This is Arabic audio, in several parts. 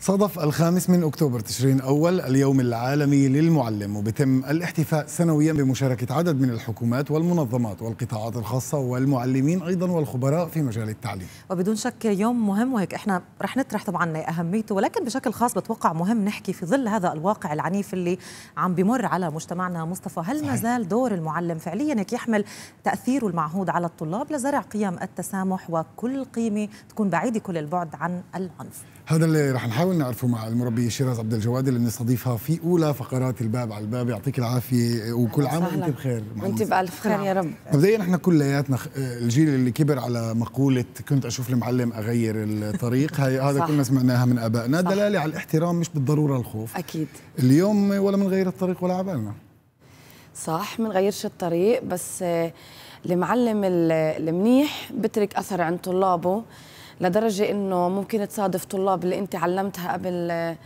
صادف الخامس من أكتوبر تشرين أول اليوم العالمي للمعلم وبتم الاحتفاء سنويا بمشاركة عدد من الحكومات والمنظمات والقطاعات الخاصة والمعلمين أيضا والخبراء في مجال التعليم وبدون شك يوم مهم وهيك احنا رح نطرح طبعا أهميته ولكن بشكل خاص بتوقع مهم نحكي في ظل هذا الواقع العنيف اللي عم بمر على مجتمعنا مصطفى هل ما زال دور المعلم فعليا هيك يحمل تأثيره المعهود على الطلاب لزرع قيم التسامح وكل قيمة تكون بعيدة كل البعد عن العنف هذا اللي رح نحاول نعرفه مع المربية شيراز عبد الجواد اللي بنستضيفها في أولى فقرات الباب على الباب يعطيك العافية وكل عام وأنت بخير وأنت بألف خير يا رب مبدئيا احنا كلياتنا الجيل اللي كبر على مقولة كنت أشوف المعلم أغير الطريق هاي هذا كلنا سمعناها من آبائنا دلالة على الاحترام مش بالضرورة الخوف أكيد اليوم ولا بنغير الطريق ولا عبالنا صح منغيرش الطريق بس المعلم آه، المنيح بترك أثر عند طلابه لدرجه انه ممكن تصادف طلاب اللي انت علمتها قبل آه،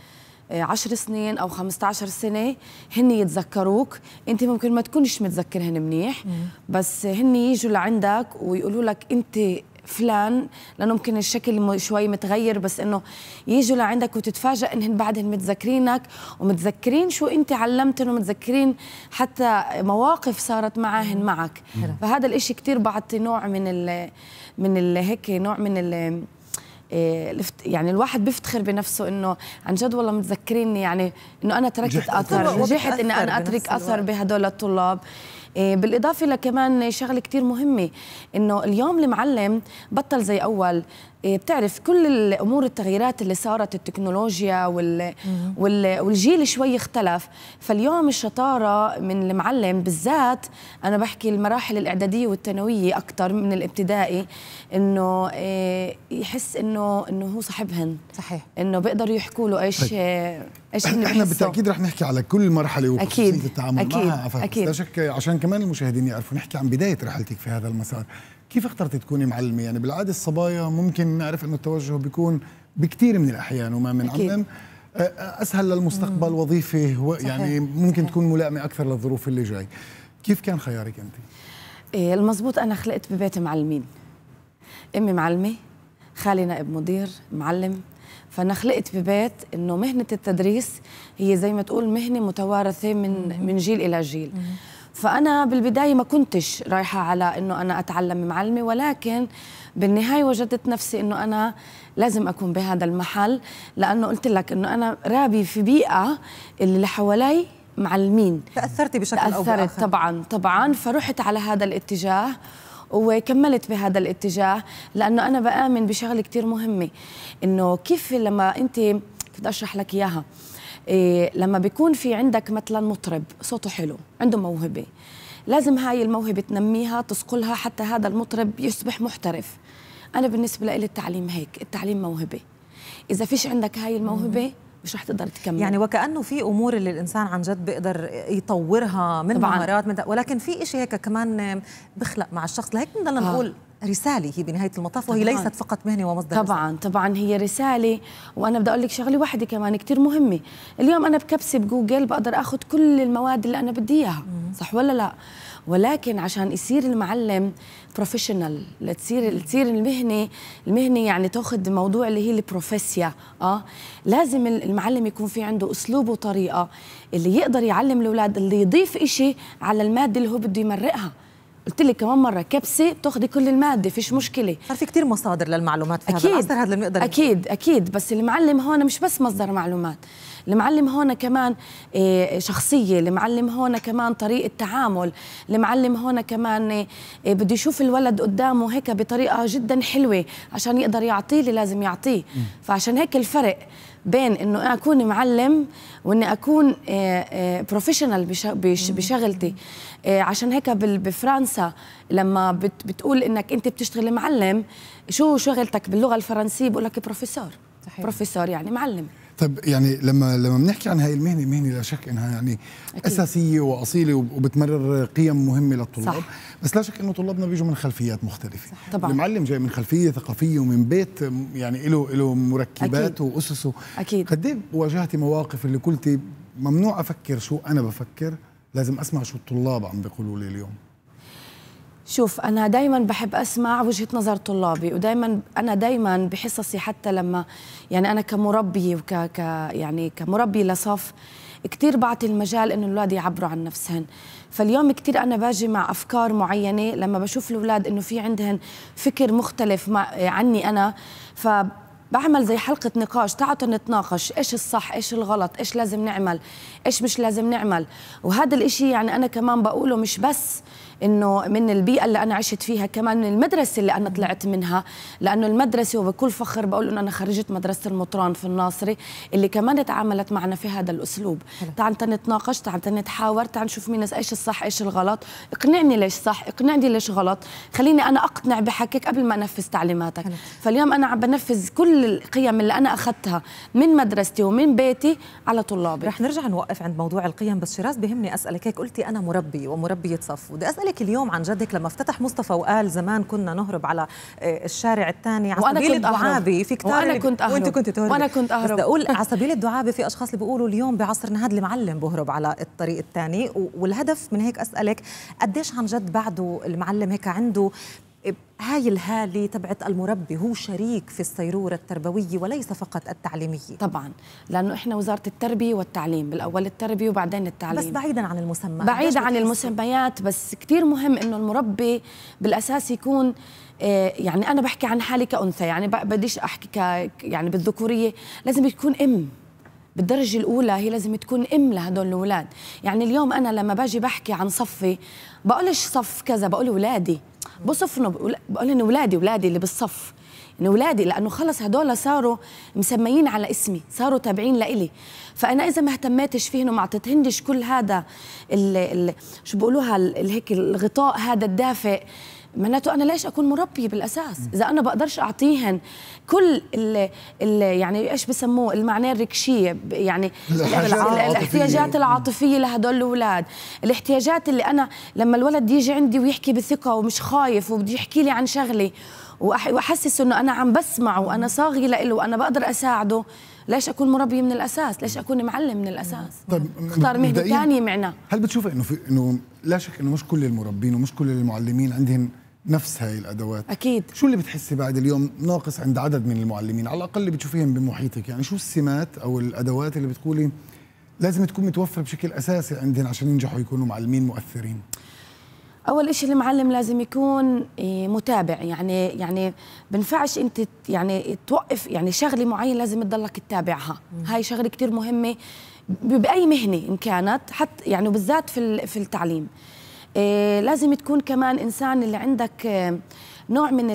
عشر سنين او 15 سنه هن يتذكروك انت ممكن ما تكونش متذكرهن منيح بس هن يجوا لعندك ويقولوا لك انت فلان لانه ممكن الشكل شوي متغير بس انه يجوا لعندك وتتفاجئ انهم بعدهم متذكرينك ومتذكرين شو انت علمتهم ومتذكرين حتى مواقف صارت معهن معك فهذا الإشي كثير بعطي نوع من الـ من الـ هيك نوع من ال آه، يعني الواحد بيفتخر بنفسه انه عن جد والله متذكريني يعني انه انا تركت اثر نجحت اني انا اترك اثر بهدول الطلاب إيه، بالاضافه لكمان شغله كثير مهمه انه اليوم المعلم بطل زي اول إيه، بتعرف كل الامور التغييرات اللي صارت التكنولوجيا وال وال والجيل شوي اختلف فاليوم الشطاره من المعلم بالذات انا بحكي المراحل الاعداديه والثانويه اكثر من الابتدائي انه إيه، يحس انه انه هو صاحبهن صحيح انه بيقدروا يحكوا له ايش طيب. ايش احنا احنا بالتاكيد رح نحكي على كل مرحله وكيف التعامل أكيد معها أكيد. لا شك عشان كمان المشاهدين يعرفوا نحكي عن بدايه رحلتك في هذا المسار كيف اخترتي تكوني معلمة يعني بالعادة الصبايا ممكن نعرف أنه التوجه بيكون بكثير من الأحيان وما من عمم أه، أه، أسهل للمستقبل وظيفة يعني ممكن تكون ملائمة أكثر للظروف اللي جاي كيف كان خيارك أنت؟ إيه، المزبوط أنا خلقت ببيت معلمين أمي معلمة خالي نائب مدير معلم فانا خلقت ببيت انه مهنه التدريس هي زي ما تقول مهنه متوارثه من من جيل الى جيل فانا بالبدايه ما كنتش رايحه على انه انا اتعلم معلمه ولكن بالنهايه وجدت نفسي انه انا لازم اكون بهذا المحل لانه قلت لك انه انا رابي في بيئه اللي حوالي معلمين تاثرتي بشكل تأثرت او باخر طبعا طبعا فرحت على هذا الاتجاه وكملت بهذا الاتجاه لانه انا بامن بشغله كثير مهمه انه كيف لما انت بدي اشرح لك اياها إيه لما بيكون في عندك مثلا مطرب صوته حلو عنده موهبه لازم هاي الموهبه تنميها تصقلها حتى هذا المطرب يصبح محترف انا بالنسبه لي التعليم هيك التعليم موهبه اذا فيش عندك هاي الموهبه مش رح تقدر تكمل يعني وكانه في امور اللي الانسان عن جد بيقدر يطورها من طبعاً. مهارات من ولكن في شيء هيك كمان بخلق مع الشخص لهيك بنضل آه. نقول رساله هي بنهايه المطاف وهي طبعاً. ليست فقط مهنه ومصدر طبعا رسالة. طبعا هي رساله وانا بدي اقول لك شغله واحده كمان كثير مهمه اليوم انا بكبسه بجوجل بقدر اخذ كل المواد اللي انا بدي اياها صح ولا لا ولكن عشان يصير المعلم بروفيشنال لتصير تصير المهنه المهنه يعني تاخذ موضوع اللي هي البروفيسيا اه لازم المعلم يكون في عنده اسلوب وطريقه اللي يقدر يعلم الاولاد اللي يضيف شيء على الماده اللي هو بده يمرقها قلت لك كمان مره كبسه بتاخدي كل الماده فيش مشكله صار في كثير مصادر للمعلومات في أكيد هذا العصر هذا اللي بنقدر اكيد اكيد بس المعلم هون مش بس مصدر معلومات المعلم هون كمان إيه، شخصية المعلم هون كمان طريقة تعامل المعلم هون كمان إيه، بده يشوف الولد قدامه هيك بطريقة جدا حلوة عشان يقدر يعطيه اللي لازم يعطيه فعشان هيك الفرق بين انه اكون معلم واني اكون إيه، بروفيشنال بشغلتي عشان هيك بفرنسا لما بتقول انك انت بتشتغل معلم شو شغلتك باللغه الفرنسيه بقول لك بروفيسور صحيح. بروفيسور يعني معلم طيب يعني لما لما بنحكي عن هاي المهنه مهنه لا شك انها يعني أكيد. اساسيه واصيله وبتمرر قيم مهمه للطلاب صح. بس لا شك انه طلابنا بيجوا من خلفيات مختلفه صح. طبعا المعلم جاي من خلفيه ثقافيه ومن بيت يعني له له مركباته واسسه اكيد قد إيه واجهتي مواقف اللي قلتي ممنوع افكر شو انا بفكر لازم اسمع شو الطلاب عم بيقولوا لي اليوم شوف أنا دايما بحب أسمع وجهة نظر طلابي ودايما أنا دايما بحصصي حتى لما يعني أنا كمربية وك ك يعني كمربية لصف كثير بعطي المجال إنه الأولاد يعبروا عن نفسهن فاليوم كثير أنا باجي مع أفكار معينة لما بشوف الأولاد إنه في عندهن فكر مختلف مع عني أنا ف بعمل زي حلقة نقاش تعالوا نتناقش ايش الصح ايش الغلط ايش لازم نعمل ايش مش لازم نعمل وهذا الاشي يعني انا كمان بقوله مش بس انه من البيئه اللي انا عشت فيها كمان من المدرسه اللي انا طلعت منها لانه المدرسه وبكل فخر بقول انه انا خرجت مدرسه المطران في الناصري اللي كمان تعاملت معنا في هذا الاسلوب تعال نتناقش تعال نتحاور تعال نشوف مين ايش الصح ايش الغلط اقنعني ليش صح اقنعني ليش غلط خليني انا اقتنع بحكيك قبل ما انفذ تعليماتك حلو. فاليوم انا عم بنفذ كل القيم اللي انا اخذتها من مدرستي ومن بيتي على طلابي رح نرجع نوقف عند موضوع القيم بس شيراز بهمني اسالك هيك قلتي انا مربي ومربيه صف بدي اسالك لك اليوم عن جدك لما افتتح مصطفى وقال زمان كنا نهرب على آه، الشارع الثاني على سبيل الدعابه في كتار وانا كنت اهرب وانت كنت تهرب وانا كنت اهرب بس اقول على سبيل الدعابه في اشخاص اللي بيقولوا اليوم بعصرنا هذا المعلم بهرب على الطريق الثاني والهدف من هيك اسالك قديش عن جد بعده المعلم هيك عنده هاي الهالة تبعت المربي هو شريك في السيرورة التربوية وليس فقط التعليمية طبعا لأنه إحنا وزارة التربية والتعليم بالأول التربية وبعدين التعليم بس بعيدا عن المسمى بعيدا عن المسميات بس كتير مهم إنه المربي بالأساس يكون آه، يعني أنا بحكي عن حالي كأنثى يعني بديش أحكي ك يعني بالذكورية لازم تكون أم بالدرجة الأولى هي لازم تكون أم لهدول الأولاد يعني اليوم أنا لما باجي بحكي عن صفي بقولش صف كذا بقول أولادي بصف انه بقول انه اولادي اولادي اللي بالصف انه اولادي لانه خلص هدول صاروا مسميين على اسمي صاروا تابعين لإلي فانا اذا ما اهتميتش فيهن وما اعطيتهنش كل هذا اللي اللي شو بيقولوها هيك الغطاء هذا الدافئ معناته انا ليش اكون مربية بالاساس اذا انا بقدرش اعطيهن كل ال ال يعني ايش بسموه المعنى الركشيه يعني الاحتياجات العاطفيه لهدول الاولاد الاحتياجات اللي انا لما الولد يجي عندي ويحكي بثقه ومش خايف وبده يحكي لي عن شغله واحسس انه انا عم بسمعه وانا صاغي له وانا بقدر اساعده ليش اكون مربي من الاساس ليش اكون معلم من الاساس طيب اختار مهنه ثانيه معنا هل بتشوف انه في انه لا شك انه مش كل المربين ومش كل المعلمين عندهم نفس هاي الادوات اكيد شو اللي بتحسي بعد اليوم ناقص عند عدد من المعلمين على الاقل اللي بتشوفيهم بمحيطك يعني شو السمات او الادوات اللي بتقولي لازم تكون متوفره بشكل اساسي عندهم عشان ينجحوا يكونوا معلمين مؤثرين اول شيء المعلم لازم يكون إيه، متابع يعني يعني بنفعش انت يعني توقف يعني شغله معينه لازم تضلك تتابعها هاي شغله كثير مهمه باي مهنه ان كانت حتى يعني بالذات في في التعليم إيه، لازم تكون كمان انسان اللي عندك آه، نوع من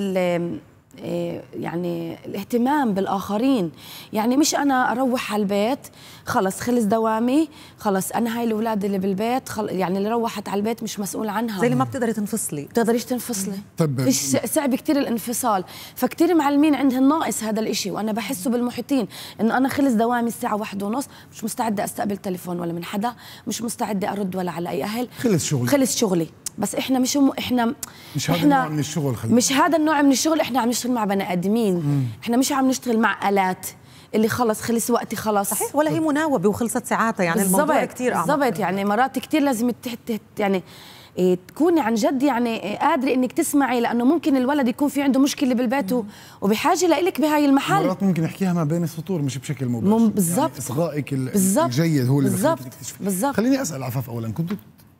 إيه، يعني الاهتمام بالاخرين يعني مش انا اروح على البيت خلص خلص دوامي خلص انا هاي الاولاد اللي بالبيت خل... يعني اللي روحت على البيت مش مسؤول عنها زي اللي ما بتقدري تنفصلي بتقدريش تنفصلي طب مش صعب كثير الانفصال فكثير معلمين عندهم ناقص هذا الإشي وانا بحسه بالمحيطين انه انا خلص دوامي الساعه واحد ونص مش مستعده استقبل تليفون ولا من حدا مش مستعده ارد ولا على اي اهل خلص شغلي خلص شغلي بس احنا مش هم احنا مش هذا النوع من الشغل خلينا مش هذا النوع من الشغل احنا عم نشتغل مع بني ادمين احنا مش عم نشتغل مع الات اللي خلص خلص وقتي خلص صحيح ولا هي مناوبه وخلصت ساعاتها يعني الموضوع كثير اعمق بالضبط يعني مرات كثير لازم تحت يعني إيه، تكوني عن جد يعني إيه، قادره انك تسمعي لانه ممكن الولد يكون في عنده مشكله بالبيت وبحاجه لك بهاي المحل مرات ممكن احكيها ما بين السطور مش بشكل مباشر يعني بالضبط يعني اصغائك الجيد هو اللي بالضبط بالضبط خليني اسال عفاف اولا كنت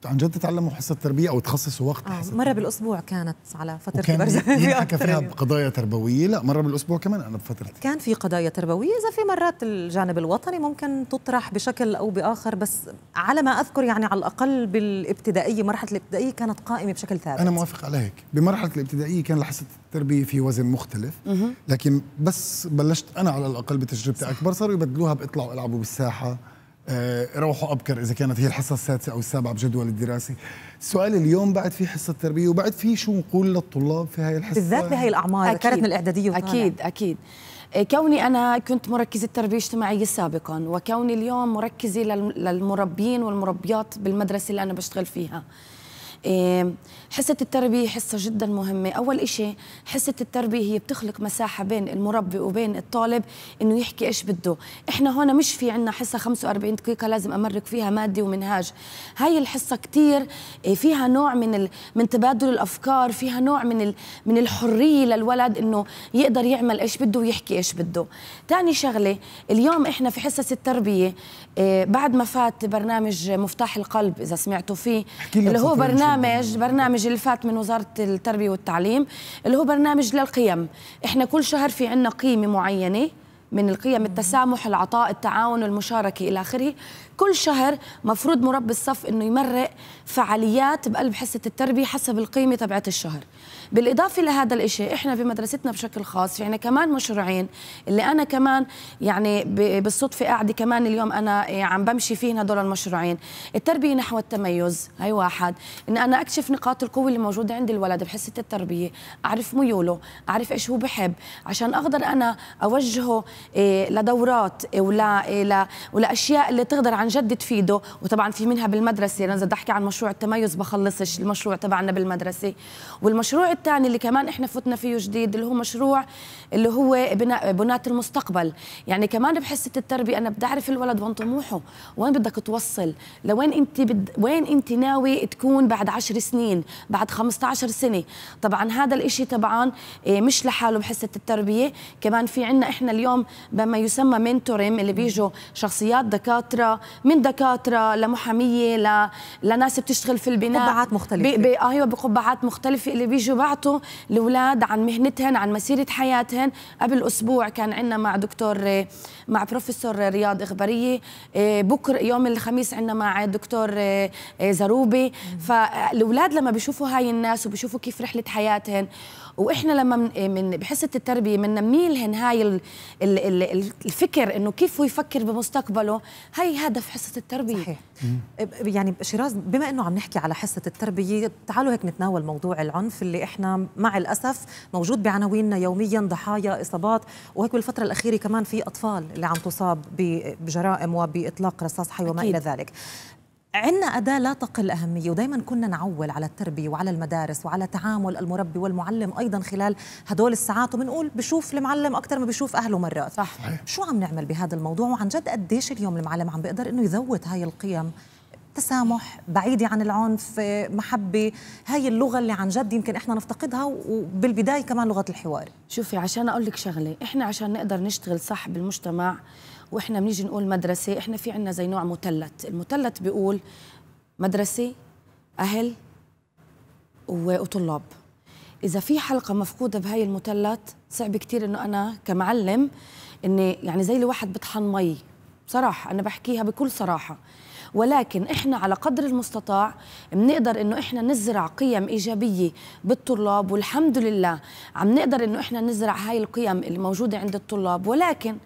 عن جد تتعلموا حصه تربيه او تخصصوا وقت آه مره بالاسبوع كانت على فتره البرزخ ينحكى فيها قضايا تربويه لا مره بالاسبوع كمان انا بفتره كان في قضايا تربويه اذا في مرات الجانب الوطني ممكن تطرح بشكل او باخر بس على ما اذكر يعني على الاقل بالابتدائيه مرحله الابتدائيه كانت قائمه بشكل ثابت انا موافق على هيك بمرحله الابتدائيه كان لحصه التربيه في وزن مختلف لكن بس بلشت انا على الاقل بتجربتي اكبر صاروا يبدلوها باطلعوا العبوا بالساحه آه، روحوا أبكر إذا كانت هي الحصة السادسة أو السابعة بجدول الدراسي السؤال اليوم بعد في حصة تربية وبعد في شو نقول للطلاب في هاي الحصة بالذات بهي الأعمار كانت من الإعدادية وطالع. أكيد أكيد آه، كوني أنا كنت مركزة تربية اجتماعية سابقا وكوني اليوم مركزة للمربين والمربيات بالمدرسة اللي أنا بشتغل فيها إيه، حصة التربية حصة جدا مهمة أول إشي حصة التربية هي بتخلق مساحة بين المربي وبين الطالب إنه يحكي إيش بده إحنا هون مش في عنا حصة 45 دقيقة لازم أمرك فيها مادة ومنهاج هاي الحصة كتير إيه، فيها نوع من ال... من تبادل الأفكار فيها نوع من ال... من الحرية للولد إنه يقدر يعمل إيش بده ويحكي إيش بده تاني شغلة اليوم إحنا في حصص التربية إيه، بعد ما فات برنامج مفتاح القلب إذا سمعتوا فيه اللي هو برنامج برنامج برنامج اللي فات من وزاره التربيه والتعليم اللي هو برنامج للقيم احنا كل شهر في عندنا قيمه معينه من القيم التسامح العطاء التعاون المشاركه الى اخره كل شهر مفروض مربي الصف انه يمرق فعاليات بقلب حصه التربيه حسب القيمه تبعت الشهر بالاضافه لهذا الشيء احنا بمدرستنا بشكل خاص في عنا كمان مشروعين اللي انا كمان يعني بالصدفه قاعده كمان اليوم انا إيه، عم بمشي فيهم هدول المشروعين التربيه نحو التميز هي واحد ان انا اكشف نقاط القوه اللي موجوده عند الولد بحصه التربيه اعرف ميوله اعرف ايش هو بحب عشان اقدر انا اوجهه إيه، لدورات إيه، ولا ولاشياء اللي تقدر عن عن جد تفيده وطبعا في منها بالمدرسه انا اذا بدي احكي عن مشروع التميز بخلصش المشروع تبعنا بالمدرسه والمشروع الثاني اللي كمان احنا فتنا فيه جديد اللي هو مشروع اللي هو بناء بنات المستقبل يعني كمان بحسه التربيه انا بدي اعرف الولد وين طموحه وين بدك توصل لوين انت بد... وين انت ناوي تكون بعد 10 سنين بعد 15 سنه طبعا هذا الإشي طبعا آه، مش لحاله بحسه التربيه كمان في عنا احنا اليوم بما يسمى منتورين اللي بيجوا شخصيات دكاتره من دكاتره لمحاميه ل... لناس بتشتغل في البناء قبعات مختلفه ب... ب... آه، ايوه بقبعات مختلفه اللي بيجوا بعتوا الاولاد عن مهنتهم عن مسيره حياتهم قبل اسبوع كان عندنا مع دكتور مع بروفيسور رياض اخباريه آه، بكره يوم الخميس عندنا مع دكتور آه، زروبي فالاولاد لما بيشوفوا هاي الناس وبيشوفوا كيف رحله حياتهم واحنا لما من, بحصه التربيه بننمي لهم هاي الفكر انه كيف يفكر بمستقبله هاي هدف في حصه التربيه صحيح. يعني شيراز بما انه عم نحكي على حصه التربيه تعالوا هيك نتناول موضوع العنف اللي احنا مع الاسف موجود بعناويننا يوميا ضحايا اصابات وهيك بالفتره الاخيره كمان في اطفال اللي عم تصاب بجرائم وباطلاق رصاص حي وما الى ذلك عندنا أداة لا تقل أهمية ودايما كنا نعول على التربية وعلى المدارس وعلى تعامل المربي والمعلم أيضا خلال هدول الساعات وبنقول بشوف المعلم أكثر ما بشوف أهله مرات صح شو عم نعمل بهذا الموضوع وعن جد قديش اليوم المعلم عم بيقدر إنه يذوت هاي القيم تسامح بعيدة عن العنف محبة هاي اللغة اللي عن جد يمكن إحنا نفتقدها وبالبداية كمان لغة الحوار شوفي عشان أقول لك شغلة إحنا عشان نقدر نشتغل صح بالمجتمع واحنا بنيجي نقول مدرسه احنا في عندنا زي نوع مثلث المثلث بيقول مدرسه اهل وطلاب اذا في حلقه مفقوده بهاي المثلث صعب كثير انه انا كمعلم اني يعني زي الواحد بطحن مي بصراحه انا بحكيها بكل صراحه ولكن احنا على قدر المستطاع بنقدر انه احنا نزرع قيم ايجابيه بالطلاب والحمد لله عم نقدر انه احنا نزرع هاي القيم الموجوده عند الطلاب ولكن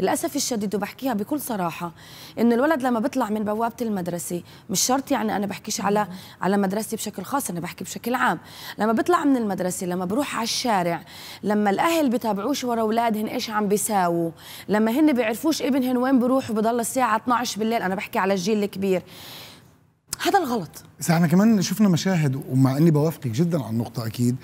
للاسف الشديد وبحكيها بكل صراحه انه الولد لما بيطلع من بوابه المدرسه مش شرط يعني انا بحكيش على على مدرستي بشكل خاص انا بحكي بشكل عام لما بيطلع من المدرسه لما بروح على الشارع لما الاهل بتابعوش ورا اولادهم ايش عم بيساووا لما هن بيعرفوش ابنهن وين بروح وبضل الساعه 12 بالليل انا بحكي على الجيل الكبير هذا الغلط بس احنا كمان شفنا مشاهد ومع اني بوافقك جدا على النقطه اكيد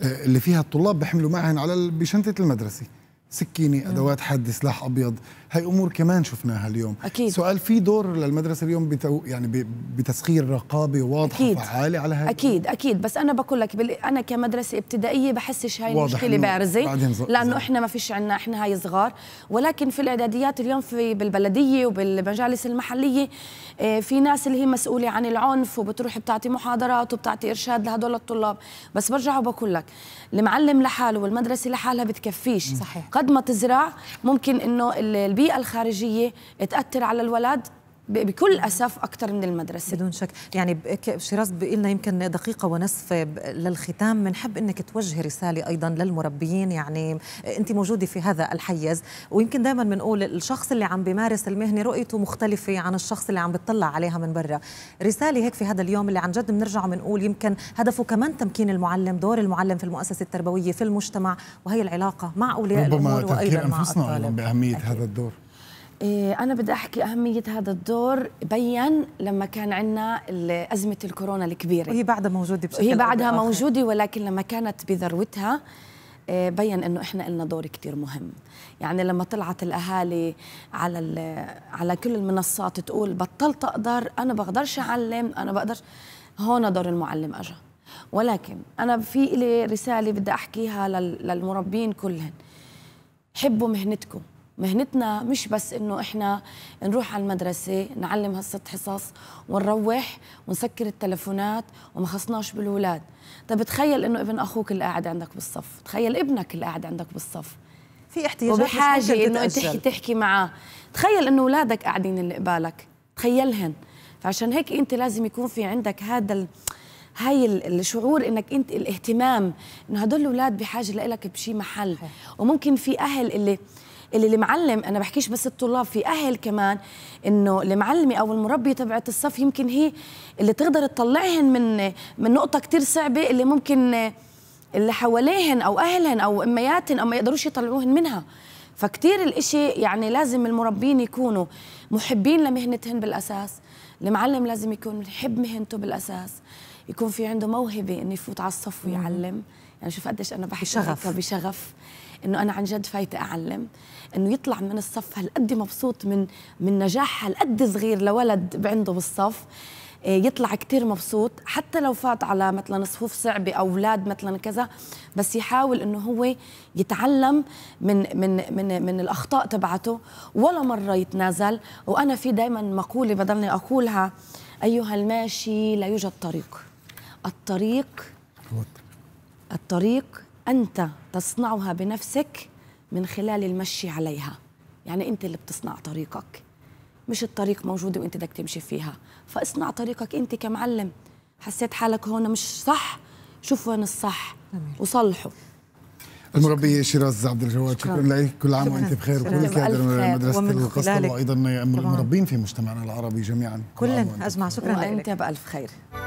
آه، اللي فيها الطلاب بحملوا معهن على بشنطه المدرسه سكينه ادوات حاده سلاح ابيض هي امور كمان شفناها اليوم أكيد. سؤال في دور للمدرسه اليوم بتو يعني بتسخير رقابه واضحه أكيد. فعاله على هاي اكيد اكيد بس انا بقول لك بل... انا كمدرسه ابتدائيه بحسش هاي المشكله بارزه ز... لانه احنا ما فيش عندنا احنا هاي صغار ولكن في الاعداديات اليوم في بالبلديه وبالمجالس المحليه آه، في ناس اللي هي مسؤوله عن العنف وبتروح بتعطي محاضرات وبتعطي ارشاد لهدول الطلاب بس برجع وبقول لك المعلم لحاله والمدرسه لحالها بتكفيش صحيح. قد ما تزرع ممكن انه البيئه البيئة الخارجية تأثر على الولد بكل اسف اكثر من المدرسه بدون شك يعني شيراز بقي لنا يمكن دقيقه ونصف للختام بنحب انك توجهي رساله ايضا للمربيين يعني انت موجوده في هذا الحيز ويمكن دائما بنقول الشخص اللي عم بيمارس المهنه رؤيته مختلفه عن الشخص اللي عم بتطلع عليها من برا رساله هيك في هذا اليوم اللي عن جد بنرجع بنقول يمكن هدفه كمان تمكين المعلم دور المعلم في المؤسسه التربويه في المجتمع وهي العلاقه مع اولياء الامور وايضا مع ربما تذكير انفسنا باهميه هذا الدور إيه، أنا بدي أحكي أهمية هذا الدور بين لما كان عندنا أزمة الكورونا الكبيرة وهي بعدها موجودة بشكل هي بعدها موجودة ولكن لما كانت بذروتها إيه، بين انه احنا لنا دور كثير مهم يعني لما طلعت الاهالي على على كل المنصات تقول بطلت اقدر انا بقدرش اعلم انا بقدرش هون دور المعلم اجى ولكن انا في لي رساله بدي احكيها للمربين كلهم حبوا مهنتكم مهنتنا مش بس انه احنا نروح على المدرسه نعلم هالست حصص ونروح ونسكر التلفونات وما خصناش بالولاد طب تخيل انه ابن اخوك اللي قاعد عندك بالصف تخيل ابنك اللي قاعد عندك بالصف في احتياجات وبحاجه انه تحكي تحكي معاه تخيل انه اولادك قاعدين اللي قبالك تخيلهن فعشان هيك انت لازم يكون في عندك هذا ال... هاي الشعور انك انت الاهتمام انه هدول الاولاد بحاجه لك بشي محل وممكن في اهل اللي اللي المعلم انا بحكيش بس الطلاب في اهل كمان انه المعلمه او المربيه تبعت الصف يمكن هي اللي تقدر تطلعهن من من نقطه كثير صعبه اللي ممكن اللي حواليهن او اهلهن او امياتهن او ما يقدروش يطلعوهن منها فكتير الإشي يعني لازم المربين يكونوا محبين لمهنتهن بالأساس المعلم لازم يكون يحب مهنته بالأساس يكون في عنده موهبة إنه يفوت على الصف ويعلم يعني شوف قديش أنا بحكي بشغف بشغف انه انا عن جد فايته اعلم انه يطلع من الصف هالقد مبسوط من من نجاح هالقد صغير لولد عنده بالصف آه، يطلع كثير مبسوط حتى لو فات على مثلا صفوف صعبة أو أولاد مثلا كذا بس يحاول إنه هو يتعلم من من من من الأخطاء تبعته ولا مرة يتنازل وأنا في دائما مقولة بضلني أقولها أيها الماشي لا يوجد طريق الطريق الطريق أنت تصنعها بنفسك من خلال المشي عليها يعني أنت اللي بتصنع طريقك مش الطريق موجود وانت بدك تمشي فيها فاصنع طريقك انت كمعلم حسيت حالك هون مش صح شوف وين الصح وصلحه المربيه شيراز عبد الجواد شكرا, شكرا لك كل عام وانت بخير وكل كادر مدرسه القصر وايضا المربين في مجتمعنا العربي جميعا كل ازمع شكرا لك وانت بالف خير